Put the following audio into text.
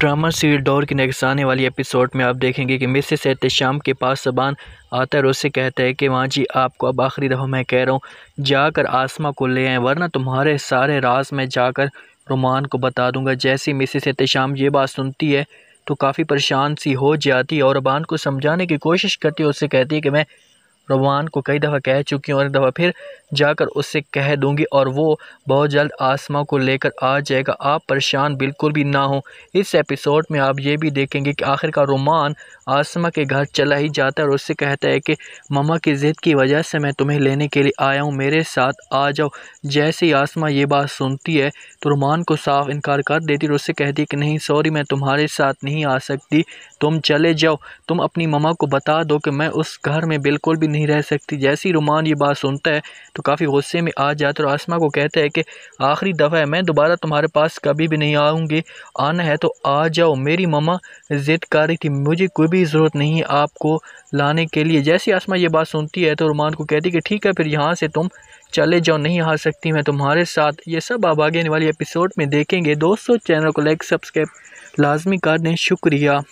drama serial door की next आने वाली एपिसोड में आप देखेंगे कि मिसेस शाम के पास सबान आता है और उससे कहता है कि वहाँ जी आपको अब आखिरी दफ़ा मैं कह रहा हूँ जाकर आसमा को ले आए वरना तुम्हारे सारे राज में जाकर रुमान को बता दूंगा जैसी मिसेस शाम ये बात सुनती है तो काफ़ी परेशान सी हो जाती है और रबान को समझाने की कोशिश करती है उससे कहती है कि मैं रवान को कई दफ़ा कह चुकी हूँ और एक दफ़ा फिर जाकर उससे कह दूँगी और वो बहुत जल्द आसमा को लेकर आ जाएगा आप परेशान बिल्कुल भी ना हो इस एपिसोड में आप ये भी देखेंगे कि आखिरकार रोमान आसमा के घर चला ही जाता है और उससे कहता है कि ममा की ज़िद की वजह से मैं तुम्हें लेने के लिए आया हूँ मेरे साथ आ जाओ जैसे ही आसमा ये बात सुनती है तो रोमान को साफ इनकार कर देती और उससे कहती कि नहीं सॉरी मैं तुम्हारे साथ नहीं आ सकती तुम चले जाओ तुम अपनी ममा को बता दो कि मैं उस घर में बिल्कुल भी नहीं नहीं रह सकती जैसे ही रुमान ये बात सुनता है तो काफ़ी गुस्से में आ जाता है और आसमा को कहता है कि आखिरी दफ़ा है मैं दोबारा तुम्हारे पास कभी भी नहीं आऊँगी आना है तो आ जाओ मेरी ममा ज़िद कर रही थी मुझे कोई भी ज़रूरत नहीं है आपको लाने के लिए जैसे आसमा ये बात सुनती है तो रुमान को कहती है कि ठीक है फिर यहाँ से तुम चले जाओ नहीं आ सकती मैं तुम्हारे साथ ये सब आप आगे आने वाली एपिसोड में देखेंगे दोस्तों चैनल को लाइक सब्सक्राइब लाजमी कर दें शुक्रिया